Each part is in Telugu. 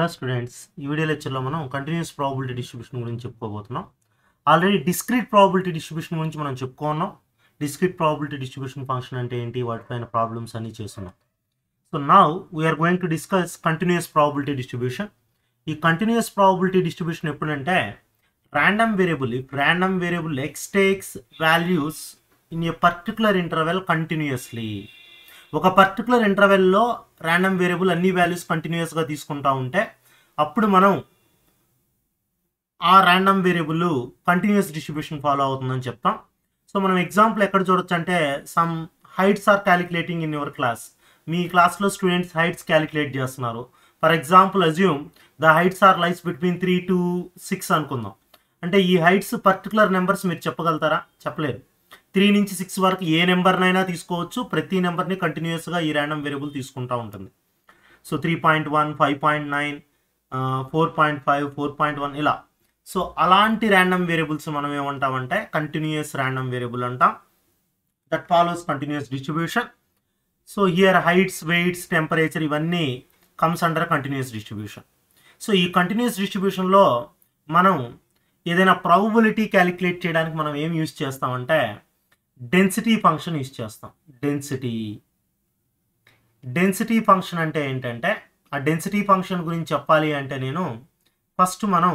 హలో స్టూడెంట్స్ ఈ వీడియో లెక్చర్లో మనం కంటిన్యూస్ ప్రాబిలిటీ డిస్ట్రిబ్యూషన్ గురించి చెప్పుకోబోతున్నాం ఆల్రెడీ డిస్క్రిట్ ప్రాబిలిటీ డిస్ట్రిబ్యూషన్ గురించి మనం చెప్పుకున్నాం డిస్క్రిట్ ప్రాబిలిటీ డిస్ట్రిబ్యూషన్ ఫంక్షన్ అంటే ఏంటి వాటిపైన ప్రాబ్లమ్స్ అన్నీ చేస్తున్నాం సో నా we're going to discuss continuous probability distribution ఈ కంటిన్యూస్ ప్రాబిలిటీ డిస్ట్రిబ్యూషన్ ఎప్పుడంటే random variable if random variable x takes values in a particular interval continuously ఒక పర్టికులర్ ఇంటర్వెల్లో ర్యాండమ్ వేరియబుల్ అన్ని వాల్యూస్ కంటిన్యూస్గా తీసుకుంటా ఉంటే అప్పుడు మనం ఆ random variable continuous distribution follow అవుతుందని చెప్తాం సో మనం ఎగ్జాంపుల్ ఎక్కడ చూడొచ్చు అంటే some heights are calculating in your class మీ క్లాస్లో స్టూడెంట్స్ హైట్స్ క్యాలిక్యులేట్ చేస్తున్నారు for example assume the heights are lie between three to six అనుకుందాం అంటే ఈ హైట్స్ పర్టికులర్ నెంబర్స్ మీరు చెప్పగలుగుతారా చెప్పలేరు త్రీ నుంచి సిక్స్ వరకు ఏ నెంబర్నైనా తీసుకోవచ్చు ప్రతి నెంబర్ని కంటిన్యూస్గా ఈ ర్యాండమ్ వేరియబుల్ తీసుకుంటూ ఉంటుంది so three point one five point nine four point five four point one ఇలా సో అలాంటి ర్యాండమ్ వేరియబుల్స్ మనం ఏమంటామంటే కంటిన్యూస్ ర్యాండమ్ వేరియబుల్ అంటాం that follows continuous distribution so here heights weights temperature ఇవన్నీ comes under continuous distribution so ఈ కంటిన్యూస్ డిస్ట్రిబ్యూషన్లో మనం ఏదైనా ప్రాబబిలిటీ క్యాలిక్యులేట్ చేయడానికి మనం ఏం యూజ్ చేస్తామంటే డెన్సిటీ ఫంక్షన్ యూజ్ చేస్తాం డెన్సిటీ డెన్సిటీ ఫంక్షన్ అంటే ఏంటంటే ఆ డెన్సిటీ ఫంక్షన్ గురించి చెప్పాలి అంటే నేను ఫస్ట్ మనం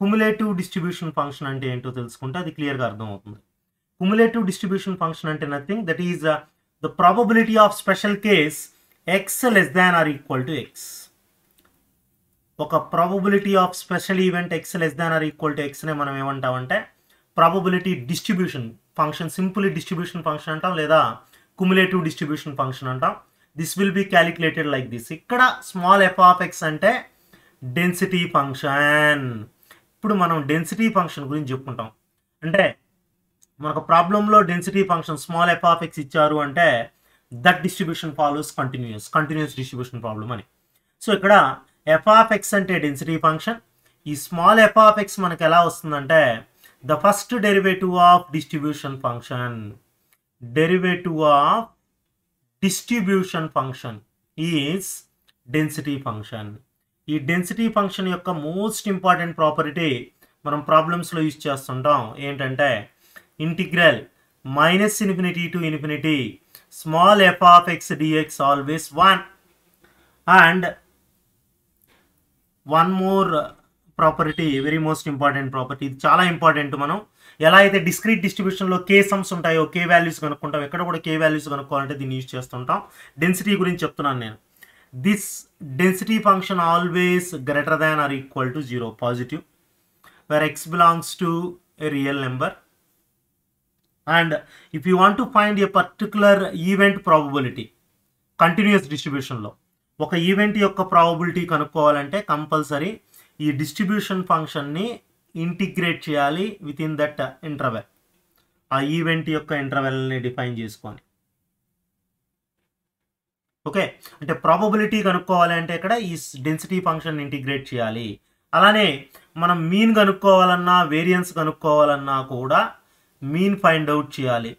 కుములేటివ్ డిస్ట్రిబ్యూషన్ ఫంక్షన్ అంటే ఏంటో తెలుసుకుంటే అది క్లియర్గా అర్థమవుతుంది కుములేటివ్ డిస్ట్రిబ్యూషన్ ఫంక్షన్ అంటే nothing that is the probability of special case x less than or equal to x ఒక probability of special event x less than or equal to ఎక్స్నే మనం ఏమంటామంటే probability distribution function simple distribution function అంటాం లేదా కుములేటివ్ డిస్ట్రిబ్యూషన్ ఫంక్షన్ అంటాం this will be calculated like this ఇక్కడ స్మాల్ ఎఫ్ ఆఫ్ ఎక్స్ అంటే డెన్సిటీ ఫంక్షన్ ఇప్పుడు మనం డెన్సిటీ ఫంక్షన్ గురించి చెప్పుకుంటాం అంటే మనకు ప్రాబ్లంలో density function small f of x ఇచ్చారు అంటే that distribution follows continuous continuous distribution problem అని సో ఇక్కడ ఎఫ్ ఆఫ్ ఎక్స్ అంటే డెన్సిటీ ఫంక్షన్ ఈ స్మాల్ ఎఫ్ ఆఫ్ ఎక్స్ మనకు ఎలా వస్తుందంటే the first derivative of distribution function derivative of distribution function is density function ఈ డెన్సిటీ ఫంక్షన్ యొక్క మోస్ట్ ఇంపార్టెంట్ ప్రాపర్టీ మనం ప్రాబ్లమ్స్లో యూజ్ చేస్తుంటాం ఏంటంటే integral minus infinity to infinity small f of x dx always one and one more property very most important property ఇది చాలా ఇంపార్టెంట్ మనం ఎలా అయితే డిస్క్రీట్ డిస్ట్రిబ్యూషన్లో కే సమ్స్ ఉంటాయో కే వాల్యూస్ కనుక్కుంటాం ఎక్కడ కూడా కే వాల్యూస్ కనుక్కోవాలంటే దీన్ని యూజ్ చేస్తుంటాం డెన్సిటీ గురించి చెప్తున్నాను నేను this density function always greater than or equal to zero positive where x belongs to a real number and if you want to find a particular event probability continuous డిస్ట్రిబ్యూషన్లో ఒక ఈవెంట్ యొక్క ప్రాబబిలిటీ కనుక్కోవాలంటే కంపల్సరీ ఈ డిస్ట్రిబ్యూషన్ ఫంక్షన్ని ఇంటిగ్రేట్ చేయాలి విత్ ఇన్ దట్ ఇంటర్వెల్ ఆ ఈవెంట్ యొక్క ఇంటర్వెల్ని డిఫైన్ చేసుకొని ఓకే అంటే ప్రాబబిలిటీ కనుక్కోవాలి అంటే ఇక్కడ ఈ డెన్సిటీ ఫంక్షన్ ఇంటిగ్రేట్ చేయాలి అలానే మనం మీన్ కనుక్కోవాలన్నా వేరియన్స్ కనుక్కోవాలన్నా కూడా మీన్ ఫైండ్ అవుట్ చేయాలి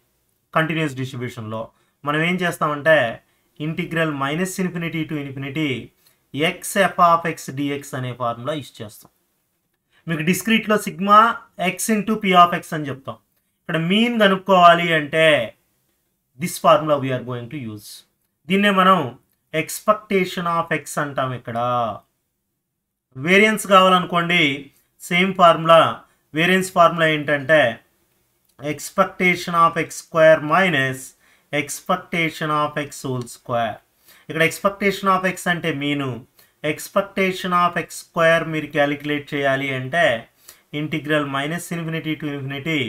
కంటిన్యూస్ డిస్ట్రిబ్యూషన్లో మనం ఏం చేస్తామంటే integral minus infinity to infinity x f of x dx అనే ఫార్ములా యూస్ చేస్తాం మీకు డిస్క్రీట్లో sigma x into p of x అని చెప్తాం ఇక్కడ మీన్ కనుక్కోవాలి అంటే this formula we're going to use దీన్నే మనం ఎక్స్పెక్టేషన్ ఆఫ్ ఎక్స్ అంటాం ఇక్కడ వేరియన్స్ కావాలనుకోండి సేమ్ ఫార్ములా వేరియన్స్ ఫార్ములా ఏంటంటే expectation of x square minus expectation of x whole square ఇక్కడ ఎక్స్పెక్టేషన్ ఆఫ్ ఎక్స్ అంటే mean expectation of x square మీరు క్యాలిక్యులేట్ చేయాలి అంటే integral minus infinity to infinity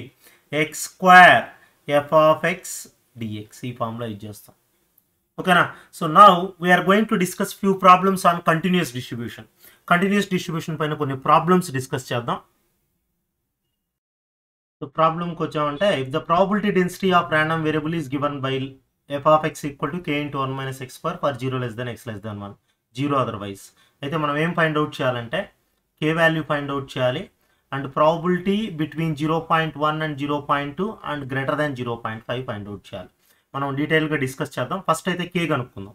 x square f of x dx ఈ ఫామ్లో యూజ్ చేస్తాం ఓకేనా so now we're going to discuss few problems on continuous distribution continuous distribution పైన కొన్ని ప్రాబ్లమ్స్ డిస్కస్ చేద్దాం సో ప్రాబ్లంకి వచ్చామంటే if the probability density of random variable is given by f of x equal to k into one minus x per for zero less than x less than one zero otherwise అయితే మనం ఏం ఫైండ్ అవుట్ చేయాలంటే కే వాల్యూ ఫైండ్ అవుట్ చేయాలి and probability between zero point one and zero point two and greater than zero point five find out చేయాలి మనం డీటెయిల్గా డిస్కస్ చేద్దాం ఫస్ట్ అయితే కే కనుక్కుందాం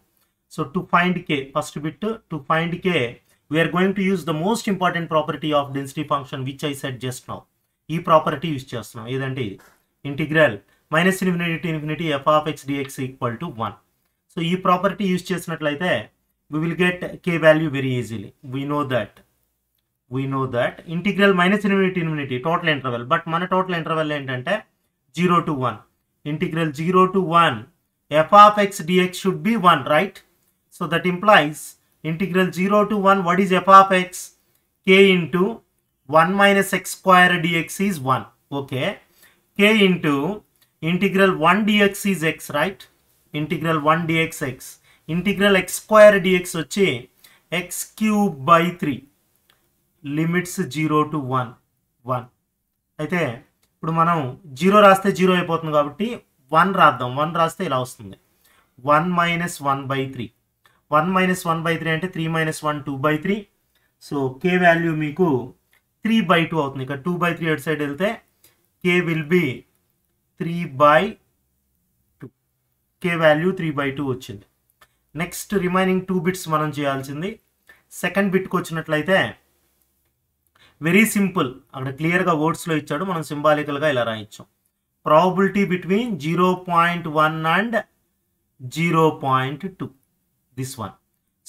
so to find k first bit to find k we're going to use the most important property of density function which I said just now ఈ ప్రాపర్టీ యూస్ చేస్తున్నాం ఏదంటే ఇది integral minus infinity to infinity f of x dx equal to one so ఈ ప్రాపర్టీ యూజ్ చేసినట్లయితే we will get k value very easily we know that we know that integral minus infinity infinity total interval but మన టోటల్ ఇంటర్వెల్ ఏంటంటే zero to one integral zero to one f of x dx should be one right so that implies integral zero to one what is f of x k into one minus x square dx is one okay k into integral 1 dx is x right integral 1 dx x integral x square dx వచ్చి x cube by 3 limits 0 to 1 1 అయితే ఇప్పుడు మనం 0 రాస్తే 0 అయిపోతుంది కాబట్టి 1 రాద్దాం 1 రాస్తే ఇలా వస్తుంది 1 మైనస్ 1 బై 3 1 మైనస్ 1 బై 3 అంటే 3 minus 1 2 by 3 so k value మీకు 3 బై 2 అవుతుంది ఇక 2 బై 3 ఎడ్ సైడ్ వెళ్తే k will be three by two కే వాల్యూ త్రీ బై టూ వచ్చింది నెక్స్ట్ రిమైనింగ్ టూ బిట్స్ మనం చేయాల్సింది సెకండ్ బిట్కి వచ్చినట్లయితే వెరీ సింపుల్ అక్కడ క్లియర్గా వర్డ్స్లో ఇచ్చాడు మనం సింబాలికల్గా ఇలా రాయించాం probability between zero point one and zero point two this one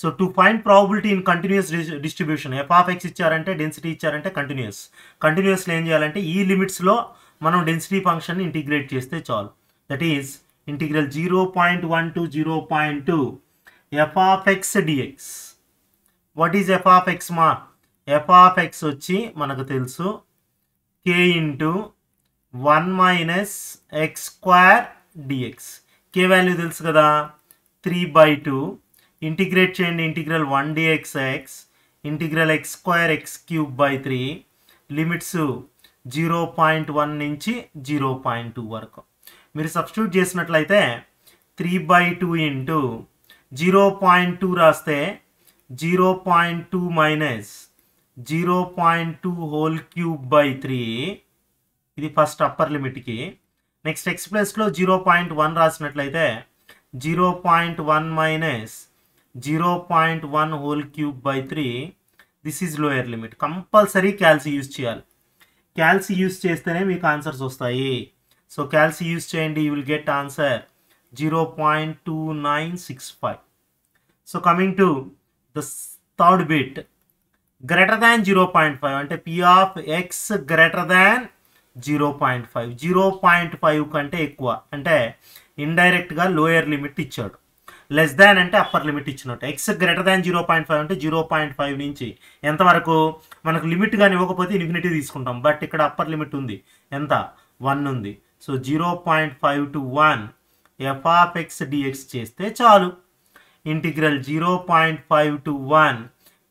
so to find probability in continuous distribution f of x ఇచ్చారంటే డెన్సిటీ ఇచ్చారంటే కంటిన్యూస్ కంటిన్యూస్లో ఏం చేయాలంటే ఈ లిమిట్స్లో మనం డెన్సిటీ ఫంక్షన్ని ఇంటిగ్రేట్ చేస్తే చాలు that is integral zero point one to zero point two f of x dx what is f of x మా ఎఫ్ వచ్చి మనకు తెలుసు k into one minus x square dx k value తెలుసు కదా త్రీ బై టూ ఇంటిగ్రేట్ చేయండి integral one dx x integral x square x cube by three limits zero point one నుంచి జీరో పాయింట్ టూ వరకు మీరు సబ్స్టిట్యూట్ చేసినట్లయితే three by two into zero point two రాస్తే zero point two minus zero point two whole cube by three ఇది ఫస్ట్ అప్పర్ లిమిట్కి నెక్స్ట్ ఎక్స్ ప్లస్లో జీరో పాయింట్ వన్ రాసినట్లయితే zero point one minus zero point one whole cube by three this is lower limit compulsory calci use చేయాలి క్యాల్సి యూస్ చేస్తేనే మీకు ఆన్సర్స్ వస్తాయి సో క్యాల్సి యూస్ చేయండి you will get answer zero point two nine six five so coming to the third bit greater than zero point five అంటే p of x greater than zero point five zero point five కంటే ఎక్కువ అంటే ఇండైరెక్ట్గా లోయర్ లిమిట్ ఇచ్చాడు లెస్ దాన్ అంటే అప్పర్ లిమిట్ ఇచ్చినట్టు x greater than zero point five అంటే జీరో పాయింట్ ఫైవ్ నుంచి ఎంతవరకు మనకు లిమిట్ కానీ ఇవ్వకపోతే ఇన్ఫినిటీ తీసుకుంటాం బట్ ఇక్కడ అప్పర్ లిమిట్ ఉంది ఎంత వన్ ఉంది so zero point five to one f of x dx చేస్తే చాలు integral zero point five to one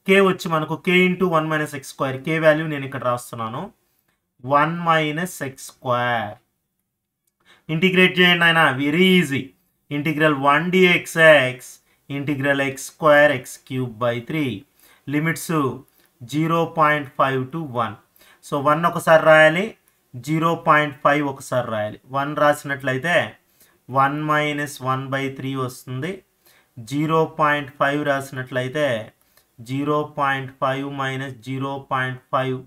k వచ్చి మనకు k into one minus x square k value నేను ఇక్కడ రాస్తున్నాను one minus x square integrate చేయండి ఆయన very easy integral 1 dx x integral x square x cube by three limits zero point five to one so one ఒకసారి రాయాలి జీరో పాయింట్ ఫైవ్ ఒకసారి రాయాలి వన్ రాసినట్లయితే one minus one by three వస్తుంది జీరో పాయింట్ ఫైవ్ రాసినట్లయితే zero point five minus zero point five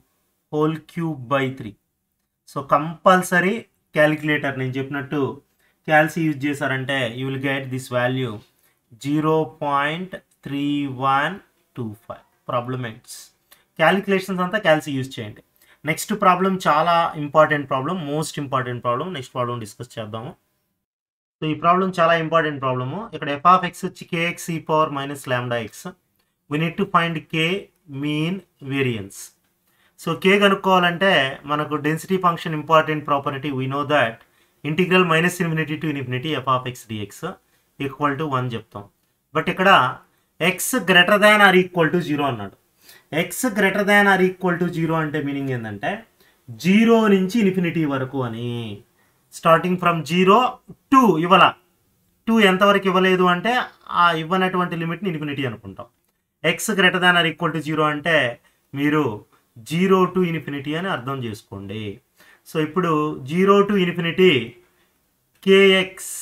whole cube by three so compulsory calculator నేను చెప్పినట్టు క్యాల్సి యూజ్ చేశారంటే you will get this value zero point three one two five ప్రాబ్లమెంట్స్ క్యాలిక్యులేషన్స్ అంతా క్యాల్సి యూజ్ చేయండి నెక్స్ట్ ప్రాబ్లం చాలా important problem most important problem next problem discuss చేద్దాము సో ఈ ప్రాబ్లం చాలా ఇంపార్టెంట్ ప్రాబ్లము ఇక్కడ ఎఫ్ ఆఫ్ ఎక్స్ వచ్చి kx e power minus lambda x we need to find k mean variance so k కనుక్కోవాలంటే మనకు density function important property we know that integral minus infinity to infinity f of x dx equal to one చెప్తాం బట్ ఇక్కడ x greater than or equal to zero అన్నాడు x greater than or equal to zero అంటే మీనింగ్ ఏంటంటే జీరో నుంచి ఇన్ఫినిటీ వరకు అని స్టార్టింగ్ ఫ్రమ్ జీరో టూ ఇవ్వాల టూ ఎంతవరకు ఇవ్వలేదు అంటే ఆ ఇవ్వనటువంటి లిమిట్ని ఇన్ఫినిటీ అనుకుంటాం x greater than or equal to zero అంటే మీరు జీరో టు ఇన్ఫినిటీ అని అర్థం చేసుకోండి సో ఇప్పుడు zero to infinity kx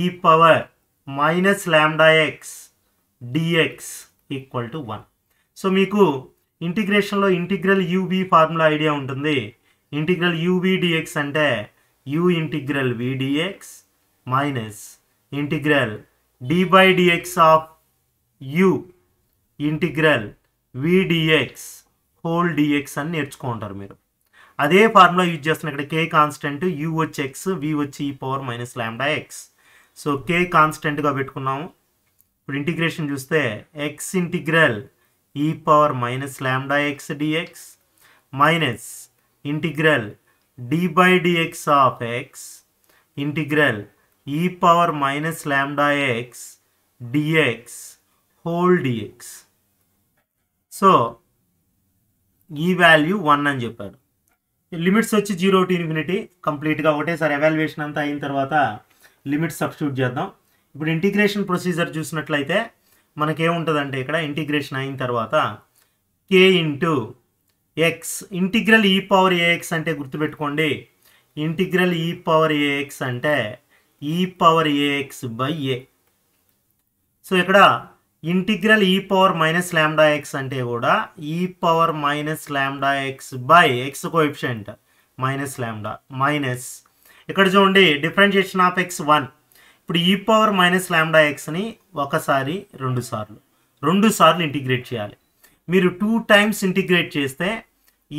e power minus lambda x dx equal to one so మీకు ఇంటిగ్రేషన్లో ఇంటిగ్రల్ యూవి ఫార్ములా ఐడియా ఉంటుంది ఇంటిగ్రల్ యూబీ డిఎక్స్ అంటే u integral vdx minus integral d by dx of u integral vdx whole dx అని నేర్చుకుంటారు మీరు అదే ఫార్ములా యూజ్ చేస్తున్నాం ఇక్కడ కే కాన్స్టెంట్ యూ వచ్చి ఎక్స్ వి వచ్చి e power minus lambda x so k కాన్స్టెంట్గా పెట్టుకున్నాము ఇప్పుడు ఇంటిగ్రేషన్ చూస్తే X integral e e e power minus lambda x dx minus integral d by dx of x integral e power minus lambda x dx whole dx so ఈ వాల్యూ వన్ అని చెప్పాడు లిమిట్స్ వచ్చి జీరో టు ఇన్ఫినిటీ కంప్లీట్గా ఒకటేసారి ఎవాల్యుయేషన్ అంతా అయిన తర్వాత లిమిట్స్ సబ్స్టిట్యూట్ చేద్దాం ఇప్పుడు ఇంటిగ్రేషన్ ప్రొసీజర్ చూసినట్లయితే మనకేముంటుందంటే ఇక్కడ ఇంటిగ్రేషన్ అయిన తర్వాత k into x integral e power ax అంటే గుర్తుపెట్టుకోండి ఇంటిగ్రల్ ఈ పవర్ ఏఎక్స్ అంటే e power ax by a so ఇక్కడ integral e power minus lambda x అంటే కూడా e power minus lambda x by x coefficient minus lambda minus ఇక్కడ చూడండి డిఫరెన్షియేషన్ ఆఫ్ ఎక్స్ వన్ ఇప్పుడు ఈ పవర్ మైనస్ ల్యాండా ఎక్స్ని ఒకసారి రెండు సార్లు రెండు సార్లు ఇంటిగ్రేట్ చేయాలి మీరు టూ టైమ్స్ ఇంటిగ్రేట్ చేస్తే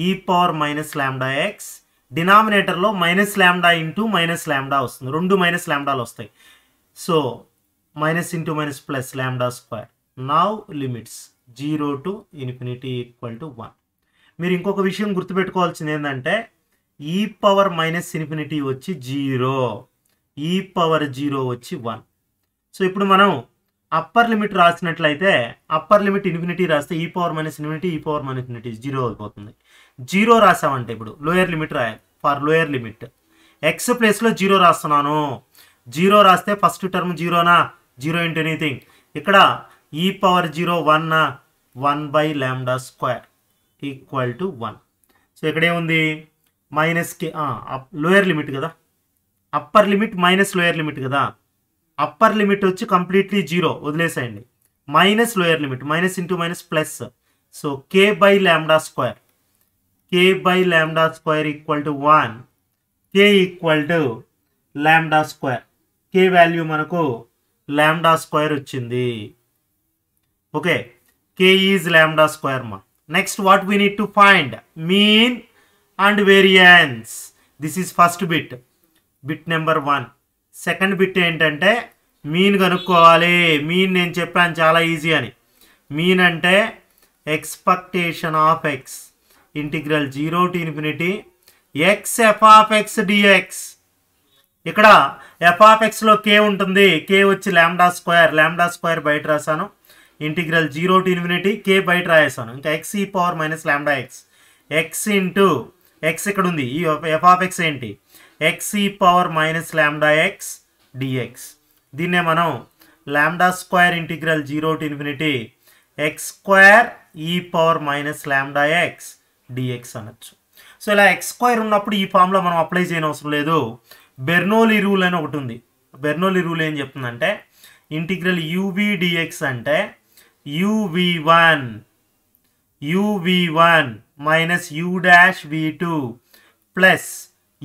e power minus lambda x డినామినేటర్లో minus lambda into minus lambda వస్తుంది రెండు మైనస్ ల్యాండాలు వస్తాయి so minus into minus plus lambda square. Now limits 0 to infinity equal to 1. మీరు ఇంకొక విషయం గుర్తుపెట్టుకోవాల్సింది ఏంటంటే ఈ పవర్ మైనస్ ఇన్ఫినిటీ వచ్చి జీరో ఈ పవర్ జీరో వచ్చి వన్ సో ఇప్పుడు మనం అప్పర్ లిమిట్ రాసినట్లయితే అప్పర్ లిమిట్ ఇన్ఫినిటీ రాస్తే e power minus infinity e power minus infinity zero అయిపోతుంది జీరో రాసామంటే ఇప్పుడు లోయర్ లిమిట్ రాయాలి ఫర్ లోయర్ లిమిట్ ఎక్స్ ప్లేస్లో జీరో రాస్తున్నాను జీరో రాస్తే ఫస్ట్ టర్మ్ జీరోనా జీరో ఇంటూ ఎనీథింగ్ ఇక్కడ e power zero one one by lambda square equal to one so ఇక్కడేముంది మైనస్ కే లోయర్ లిమిట్ కదా upper limit minus lower limit కదా అప్పర్ లిమిట్ వచ్చి కంప్లీట్లీ జీరో వదిలేసేయండి minus lower limit minus into minus plus so k by lambda square k by lambda square equal to one k equal to lambda square k value మనకు ల్యాండా స్క్వేర్ వచ్చింది okay k is lambda square మా next what we need to find mean and variance this is first bit bit number one second bit ఏంటంటే మీన్ కనుక్కోవాలి మీన్ నేను చెప్పాను చాలా ఈజీ అని మీన్ అంటే expectation of x integral zero to infinity x f of x dx ఇక్కడ ఎఫ్ఆఫ్ఎక్స్లో కే ఉంటుంది కే వచ్చి ల్యాండా స్క్వేర్ ల్యాండా స్క్వేర్ బయట రాశాను integral zero to infinity k బయట రాసాను ఇంకా e x e power minus lambda x x into x ఇక్కడ ఉంది ఈ ఎఫ్ఆఫ్ఎక్స్ ఏంటి x e power minus lambda x dx దీన్నే మనం lambda square integral zero to infinity x square e power minus lambda x dx అనొచ్చు సో ఇలా ఎక్స్ స్క్వేర్ ఉన్నప్పుడు ఈ ఫామ్లో మనం అప్లై చేయనవసరం లేదు బెర్నోలి రూల్ అని ఒకటి ఉంది బెర్నోలి రూల్ ఏం చెప్తుందంటే ఇంటిగ్రల్ యూబీడిఎక్స్ అంటే uv one uv one minus u dash we two plus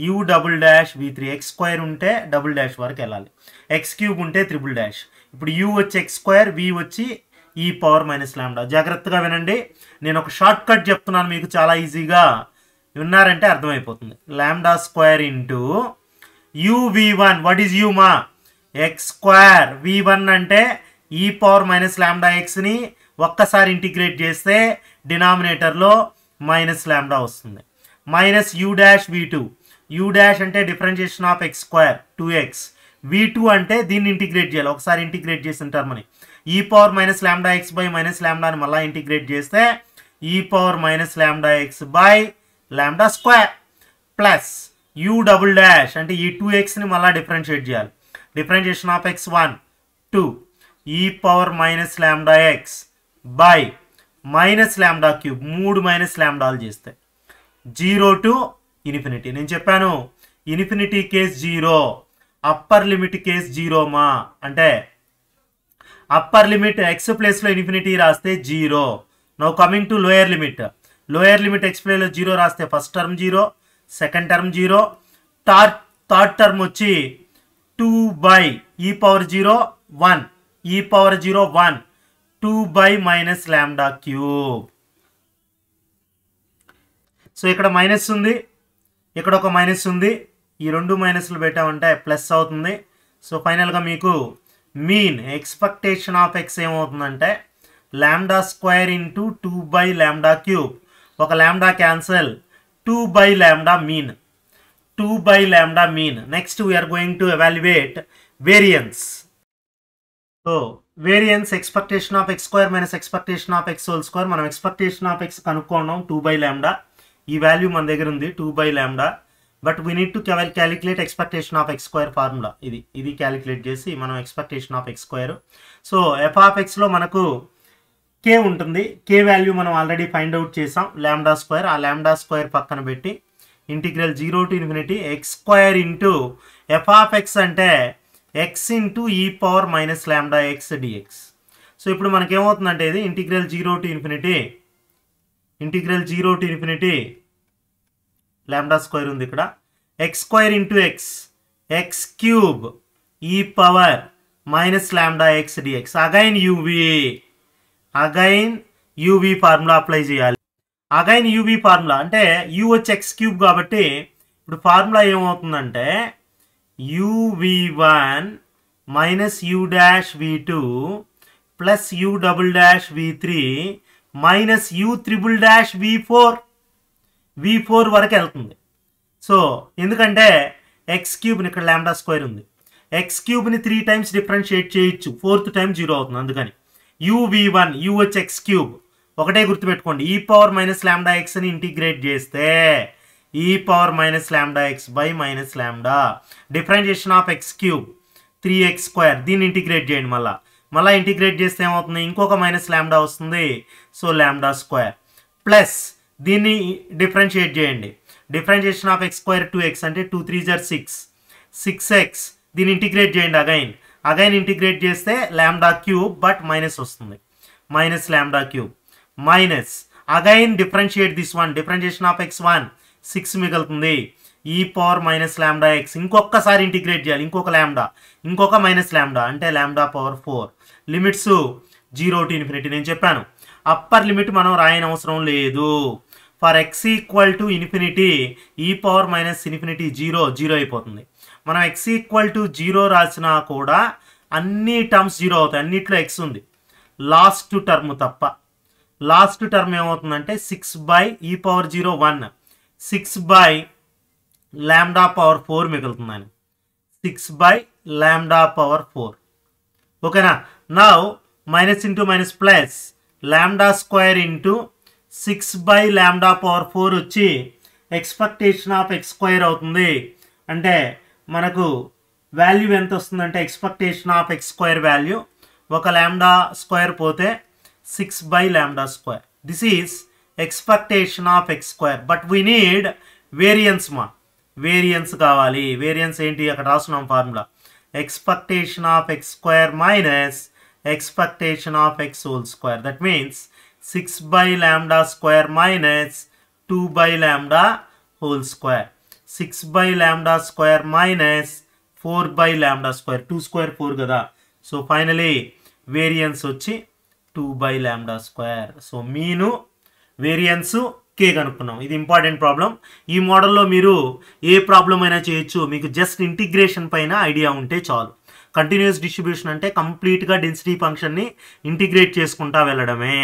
you double dash we three x square ఉంటే డబుల్ డాష్ వరకు వెళ్ళాలి ఎక్స్ క్యూబ్ ఉంటే త్రిబుల్ డాష్ ఇప్పుడు యూ వచ్చి ఎక్స్ స్క్వైర్ వి వచ్చి ఈ పవర్ మైనస్ ల్యాండా జాగ్రత్తగా వినండి నేను ఒక షార్ట్ కట్ చెప్తున్నాను మీకు చాలా ఈజీగా విన్నారంటే అర్థమైపోతుంది lambda square into u one what is u మా ఎక్స్ స్క్వేర్ వి వన్ అంటే ఈ పవర్ మైనస్ ల్యాండా ఎక్స్ని ఒక్కసారి ఇంటిగ్రేట్ చేస్తే డినామినేటర్లో మైనస్ ల్యాండా వస్తుంది మైనస్ యూ డాష్ వి టూ యూ డాష్ అంటే differentiation of x square two x v two అంటే దీన్ని ఇంటిగ్రేట్ చేయాలి ఒకసారి ఇంటిగ్రేట్ చేసిన టర్మ్ని e power minus lambda x by minus ల్యాండాని మళ్ళీ ఇంటిగ్రేట్ చేస్తే e power minus lambda x by lambda square plus you double dash అంటే ఈ టూ ఎక్స్ని మళ్ళీ డిఫరెన్షియేట్ చేయాలి differentiation of x one two e power minus lambda x by minus lambda cube మూడు మైనస్ ల్యాండాలు చేస్తే జీరో టు ఇన్ఫినిటీ నేను చెప్పాను infinity case zero upper limit case జీరోమా అంటే అప్పర్ లిమిట్ ఎక్స్ ప్లేస్లో ఇన్ఫినిటీ రాస్తే zero now coming to lower limit lower limit x ప్లేస్లో జీరో రాస్తే first term zero second term zero third third term వచ్చి two by e power zero one e power zero one two by minus lambda cube so ఇక్కడ మైనస్ ఉంది ఇక్కడ ఒక మైనస్ ఉంది ఈ రెండు మైనస్లు పెట్టామంటే ప్లస్ అవుతుంది సో ఫైనల్గా మీకు మీన్ ఎక్స్పెక్టేషన్ ఆఫ్ ఎక్స్ ఏమవుతుందంటే lambda square into two by lambda cube ఒక lambda cancel 2 by lambda mean. 2 by lambda mean. Next we are going to evaluate variance. So variance expectation of x square minus expectation of x whole square మనం ఎక్స్పెక్టేషన్ ఆఫ్ ఎక్స్ కనుక్కున్నాం టూ బై ల్యాండా ఈ వాల్యూ మన దగ్గర ఉంది two by lambda but we need to calculate expectation of x square formula ఇది ఇది క్యాలిక్యులేట్ చేసి మనం expectation of x square so f of ఎక్స్లో మనకు కే ఉంటుంది కే వాల్యూ మనం ఆల్రెడీ ఫైండ్ అవుట్ చేసాం ల్యాండా స్క్వేర్ ఆ ల్యాండా స్క్వేర్ పక్కన పెట్టి integral zero to infinity x square into f x అంటే x into e power minus lambda x dx so ఇప్పుడు మనకేమవుతుందంటే ఇది integral zero to infinity integral zero to infinity lambda square ఉంది ఇక్కడ x square into x x cube e power minus lambda x dx again uv again uv formula apply చేయాలి అగైన్ యూవీ ఫార్ములా అంటే యూ వచ్చి ఎక్స్ క్యూబ్ కాబట్టి ఇప్పుడు ఫార్ములా ఏమవుతుందంటే uv one minus u dash we two plus you double dash we three minus U triple dash V four V four వరకు వెళ్తుంది సో ఎందుకంటే ఎక్స్ క్యూబ్ని ఇక్కడ ల్యాండా స్క్వేర్ ఉంది ఎక్స్ క్యూబ్ని త్రీ టైమ్స్ డిఫరెన్షియేట్ చేయొచ్చు ఫోర్త్ టైం జీరో అవుతుంది అందుకని యూవీ వన్ యూహెచ్ ఎక్స్ క్యూబ్ ఒకటే గుర్తుపెట్టుకోండి ఈ పవర్ మైనస్ ఎక్స్ ఎక్స్ని ఇంటిగ్రేట్ చేస్తే e power minus lambda x by minus lambda differentiation of x cube three x square దీన్ని ఇంటిగ్రేట్ చేయండి మళ్ళీ మళ్ళీ ఇంటిగ్రేట్ చేస్తే ఏమవుతుంది ఇంకొక మైనస్ లాండా వస్తుంది సో ల్యామ్డా స్క్వేర్ ప్లస్ దీన్ని డిఫరెన్షియేట్ చేయండి differentiation of x square two x అంటే టూ త్రీ జర్ సిక్స్ సిక్స్ ఎక్స్ దీన్ని ఇంటిగ్రేట్ చేయండి అగైన్ అగైన్ ఇంటిగ్రేట్ చేస్తే ల్యాండా క్యూబ్ బట్ మైనస్ వస్తుంది minus lambda cube minus again differentiate this one differentiation of x one six మిగులుతుంది e power minus lambda x ఇంకొకసారి ఇంటిగ్రేట్ చేయాలి ఇంకొక ల్యాండా ఇంకొక మైనస్ ల్యాండా అంటే lambda power four limits zero to infinity నేను చెప్పాను అప్పర్ లిమిట్ మనం రాయని అవసరం లేదు for x equal to infinity e power minus infinity zero zero అయిపోతుంది మనం ఎక్స్ ఈక్వల్ టు జీరో రాసినా కూడా అన్ని టర్మ్స్ జీరో అవుతాయి అన్నిట్లో ఎక్స్ ఉంది లాస్ట్ టర్మ్ తప్ప లాస్ట్ టర్మ్ ఏమవుతుందంటే six by e power zero one six by lambda power four మిగులుతుందని six by lambda power four ఓకేనా నా minus into minus plus lambda square into six by lambda power four వచ్చి ఎక్స్పెక్టేషన్ ఆఫ్ ఎక్స్ స్క్వేర్ అవుతుంది అంటే మనకు వాల్యూ ఎంత వస్తుందంటే expectation of x square value ఒక ల్యాండా స్క్వేర్ పోతే six by lambda square this is expectation of x square but we need variance మా వేరియన్స్ కావాలి వేరియన్స్ ఏంటి అక్కడ రాస్తున్నాం formula expectation of x square minus expectation of x whole square that means six by lambda square minus two by lambda whole square six by lambda square minus four by lambda square two square four కదా సో ఫైనలీ వేరియన్స్ వచ్చి two by lambda square so mean variance కే కనుక్కున్నాం ఇది ఇంపార్టెంట్ ప్రాబ్లం ఈ మోడల్లో మీరు ఏ ప్రాబ్లం అయినా చేయొచ్చు మీకు జస్ట్ ఇంటిగ్రేషన్ పైన ఐడియా ఉంటే చాలు కంటిన్యూస్ డిస్ట్రిబ్యూషన్ అంటే కంప్లీట్గా డెన్సిటీ ఫంక్షన్ని ఇంటిగ్రేట్ చేసుకుంటా వెళ్ళడమే